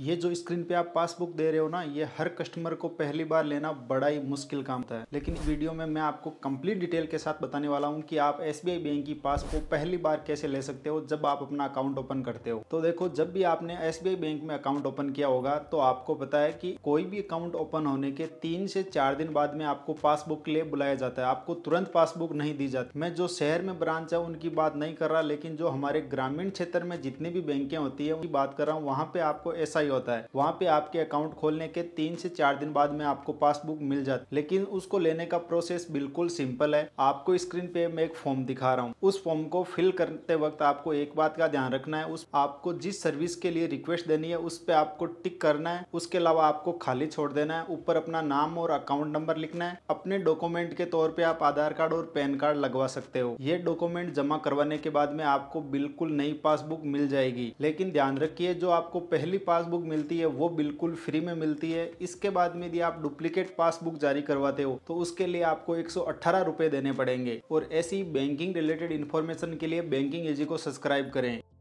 ये जो स्क्रीन पे आप पासबुक दे रहे हो ना ये हर कस्टमर को पहली बार लेना बड़ा ही मुश्किल काम था लेकिन वीडियो में मैं आपको कंप्लीट डिटेल के साथ बताने वाला हूँ कि आप एस बैंक की पासबुक पहली बार कैसे ले सकते हो जब आप अपना अकाउंट ओपन करते हो तो देखो जब भी आपने एस बैंक में अकाउंट ओपन किया होगा तो आपको पता है की कोई भी अकाउंट ओपन होने के तीन से चार दिन बाद में आपको पासबुक के लिए बुलाया जाता है आपको तुरंत पासबुक नहीं दी जाती मैं जो शहर में ब्रांच है उनकी बात नहीं कर रहा लेकिन जो हमारे ग्रामीण क्षेत्र में जितनी भी बैंकें होती है उनकी बात कर रहा हूँ वहाँ पे आपको एस ही होता है वहाँ पे आपके अकाउंट खोलने के तीन से चार दिन बाद में आपको पासबुक मिल जाती लेकिन उसको लेने का प्रोसेस बिल्कुल सिंपल है आपको स्क्रीन पे मैं एक फॉर्म दिखा रहा हूँ उस फॉर्म को फिल करते वक्त आपको एक बात का ध्यान रखना है उस आपको जिस सर्विस के लिए रिक्वेस्ट देनी है उस पे आपको टिक करना है उसके अलावा आपको खाली छोड़ देना है ऊपर अपना नाम और अकाउंट नंबर लिखना है अपने डॉक्यूमेंट के तौर पे आप आधार कार्ड और पैन कार्ड लगवा सकते हो ये डॉक्यूमेंट जमा करवाने के बाद में आपको बिल्कुल नई पासबुक मिल जाएगी लेकिन ध्यान रखिए जो आपको पहली पासबुक पासबुक मिलती है वो बिल्कुल फ्री में मिलती है इसके बाद में यदि आप डुप्लीकेट पासबुक जारी करवाते हो तो उसके लिए आपको एक रुपए देने पड़ेंगे और ऐसी बैंकिंग रिलेटेड इन्फॉर्मेशन के लिए बैंकिंग एजी को सब्सक्राइब करें